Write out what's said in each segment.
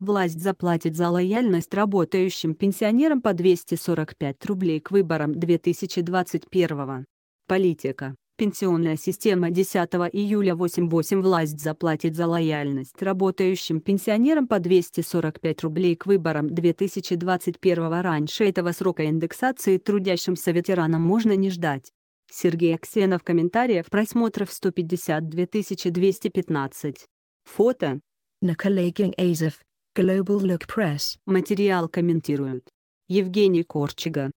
Власть заплатит за лояльность работающим пенсионерам по 245 рублей к выборам 2021 Политика. Пенсионная система 10 июля 8.8 власть заплатит за лояльность работающим пенсионерам по 245 рублей к выборам 2021 раньше этого срока индексации трудящимся ветеранам можно не ждать. Сергей Аксенов комментариев просмотров 152 215. Фото. Накалейкин Азов. Global Look Press. Материал комментирует Евгений Корчига.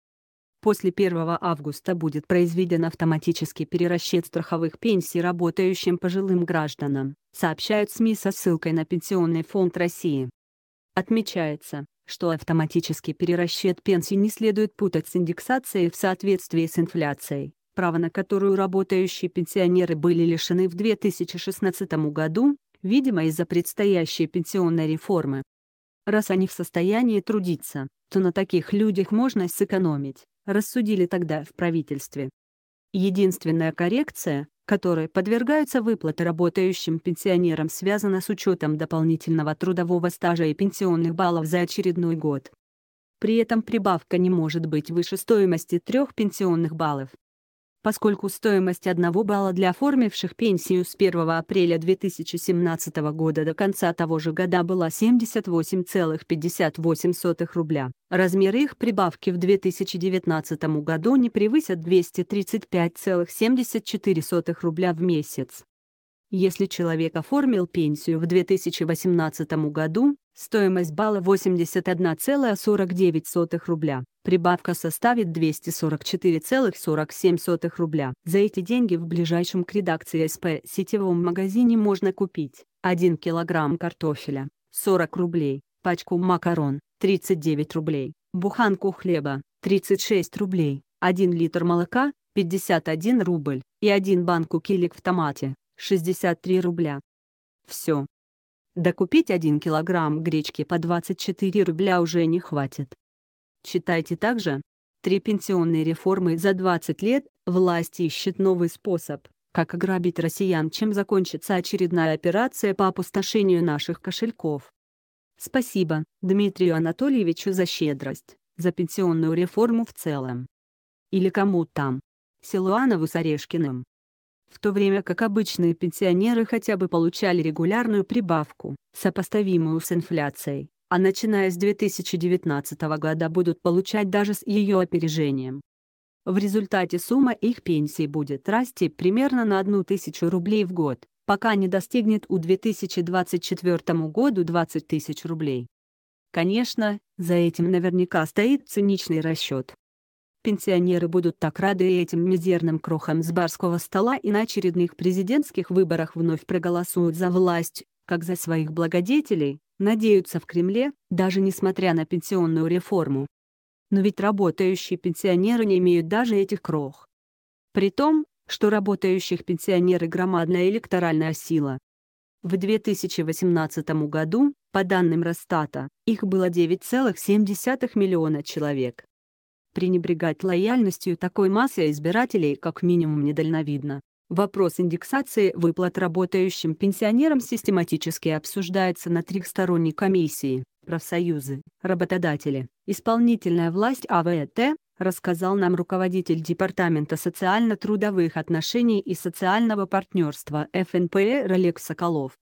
После 1 августа будет произведен автоматический перерасчет страховых пенсий работающим пожилым гражданам, сообщают СМИ со ссылкой на Пенсионный фонд России. Отмечается, что автоматический перерасчет пенсий не следует путать с индексацией в соответствии с инфляцией, право на которую работающие пенсионеры были лишены в 2016 году, видимо из-за предстоящей пенсионной реформы. Раз они в состоянии трудиться, то на таких людях можно сэкономить, рассудили тогда в правительстве. Единственная коррекция, которой подвергаются выплаты работающим пенсионерам, связана с учетом дополнительного трудового стажа и пенсионных баллов за очередной год. При этом прибавка не может быть выше стоимости трех пенсионных баллов поскольку стоимость одного балла для оформивших пенсию с 1 апреля 2017 года до конца того же года была 78,58 рубля. Размеры их прибавки в 2019 году не превысят 235,74 рубля в месяц. Если человек оформил пенсию в 2018 году, стоимость балла 81,49 рубля, прибавка составит 244,47 рубля. За эти деньги в ближайшем к редакции СП сетевом магазине можно купить 1 килограмм картофеля, 40 рублей, пачку макарон, 39 рублей, буханку хлеба, 36 рублей, 1 литр молока, 51 рубль и 1 банку килик в томате, 63 рубля. Все. Докупить 1 килограмм гречки по 24 рубля уже не хватит. Читайте также. Три пенсионные реформы за 20 лет, власть ищет новый способ, как ограбить россиян, чем закончится очередная операция по опустошению наших кошельков. Спасибо, Дмитрию Анатольевичу за щедрость, за пенсионную реформу в целом. Или кому там. Силуанову с Орешкиным в то время как обычные пенсионеры хотя бы получали регулярную прибавку, сопоставимую с инфляцией, а начиная с 2019 года будут получать даже с ее опережением. В результате сумма их пенсии будет расти примерно на 1000 рублей в год, пока не достигнет у 2024 году 20 тысяч рублей. Конечно, за этим наверняка стоит циничный расчет, Пенсионеры будут так рады этим мизерным крохам с барского стола и на очередных президентских выборах вновь проголосуют за власть, как за своих благодетелей, надеются в Кремле, даже несмотря на пенсионную реформу. Но ведь работающие пенсионеры не имеют даже этих крох. При том, что работающих пенсионеры громадная электоральная сила. В 2018 году, по данным Росстата, их было 9,7 миллиона человек. Пренебрегать лояльностью такой массы избирателей как минимум недальновидно. Вопрос индексации выплат работающим пенсионерам систематически обсуждается на трехсторонней комиссии «Профсоюзы, работодатели, исполнительная власть АВТ», рассказал нам руководитель Департамента социально-трудовых отношений и социального партнерства ФНПР э Олег Соколов.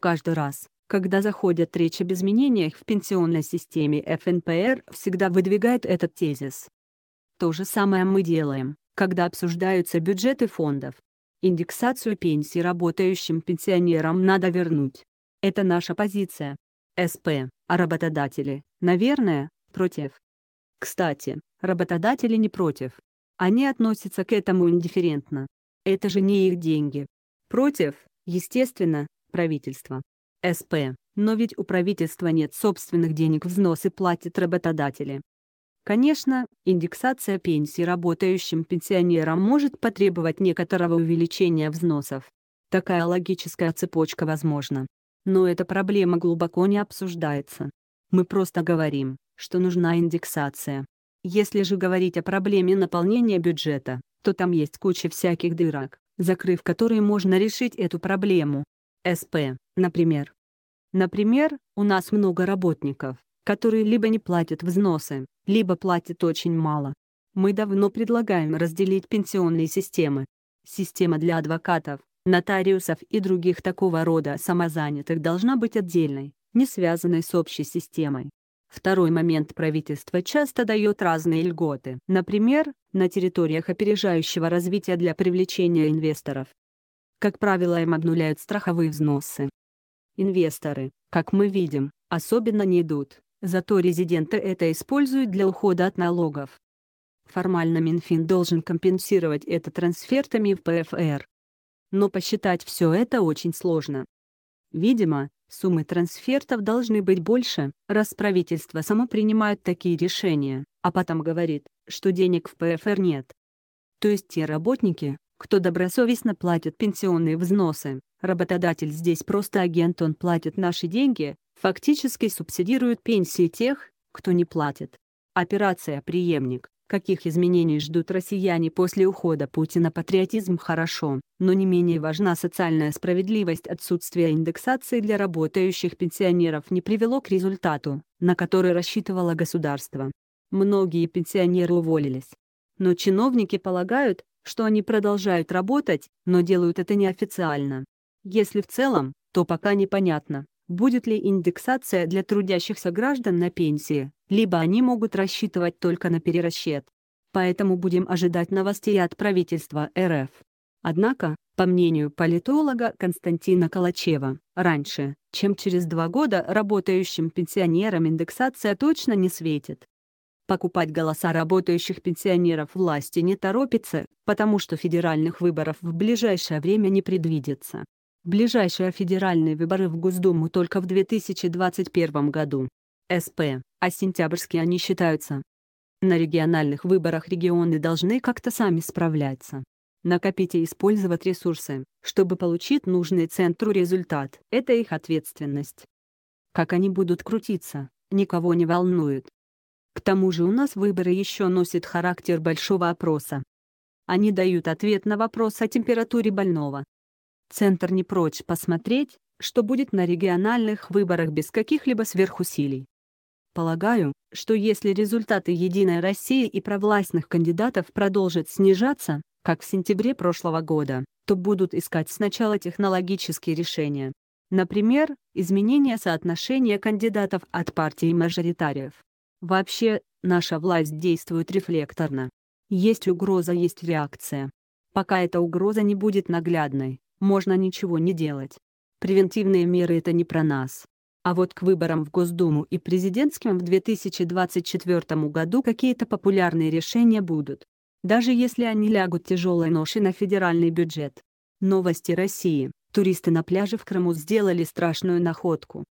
Каждый раз, когда заходят речь об изменениях в пенсионной системе ФНПР всегда выдвигает этот тезис. То же самое мы делаем, когда обсуждаются бюджеты фондов. Индексацию пенсий работающим пенсионерам надо вернуть. Это наша позиция. СП, а работодатели, наверное, против. Кстати, работодатели не против. Они относятся к этому индифферентно. Это же не их деньги. Против, естественно, правительство. СП. Но ведь у правительства нет собственных денег взносы платят работодатели. Конечно, индексация пенсии работающим пенсионерам может потребовать некоторого увеличения взносов. Такая логическая цепочка возможна. Но эта проблема глубоко не обсуждается. Мы просто говорим, что нужна индексация. Если же говорить о проблеме наполнения бюджета, то там есть куча всяких дырок, закрыв которые можно решить эту проблему, СП, например. Например, у нас много работников, которые либо не платят взносы, либо платят очень мало. Мы давно предлагаем разделить пенсионные системы. Система для адвокатов, нотариусов и других такого рода самозанятых должна быть отдельной, не связанной с общей системой. Второй момент правительство часто дает разные льготы, например, на территориях опережающего развития для привлечения инвесторов. Как правило им обнуляют страховые взносы. Инвесторы, как мы видим, особенно не идут, зато резиденты это используют для ухода от налогов. Формально Минфин должен компенсировать это трансфертами в ПФР. Но посчитать все это очень сложно. Видимо, суммы трансфертов должны быть больше, раз правительство само принимает такие решения, а потом говорит, что денег в ПФР нет. То есть те работники, кто добросовестно платит пенсионные взносы. Работодатель здесь просто агент, он платит наши деньги, фактически субсидирует пенсии тех, кто не платит. Операция «Приемник». Каких изменений ждут россияне после ухода Путина? Патриотизм хорошо, но не менее важна социальная справедливость. Отсутствие индексации для работающих пенсионеров не привело к результату, на который рассчитывало государство. Многие пенсионеры уволились. Но чиновники полагают, что они продолжают работать, но делают это неофициально. Если в целом, то пока непонятно, будет ли индексация для трудящихся граждан на пенсии, либо они могут рассчитывать только на перерасчет. Поэтому будем ожидать новостей от правительства РФ. Однако, по мнению политолога Константина Калачева, раньше, чем через два года работающим пенсионерам индексация точно не светит. Покупать голоса работающих пенсионеров власти не торопится, потому что федеральных выборов в ближайшее время не предвидится. Ближайшие федеральные выборы в Госдуму только в 2021 году. СП, а сентябрьские они считаются. На региональных выборах регионы должны как-то сами справляться. Накопить и использовать ресурсы, чтобы получить нужный центру результат – это их ответственность. Как они будут крутиться, никого не волнует. К тому же у нас выборы еще носят характер большого опроса. Они дают ответ на вопрос о температуре больного. Центр не прочь посмотреть, что будет на региональных выборах без каких-либо сверхусилий. Полагаю, что если результаты «Единой России» и провластных кандидатов продолжат снижаться, как в сентябре прошлого года, то будут искать сначала технологические решения. Например, изменение соотношения кандидатов от партии мажоритариев. Вообще, наша власть действует рефлекторно. Есть угроза, есть реакция. Пока эта угроза не будет наглядной, можно ничего не делать. Превентивные меры это не про нас. А вот к выборам в Госдуму и президентским в 2024 году какие-то популярные решения будут. Даже если они лягут тяжелой ношей на федеральный бюджет. Новости России. Туристы на пляже в Крыму сделали страшную находку.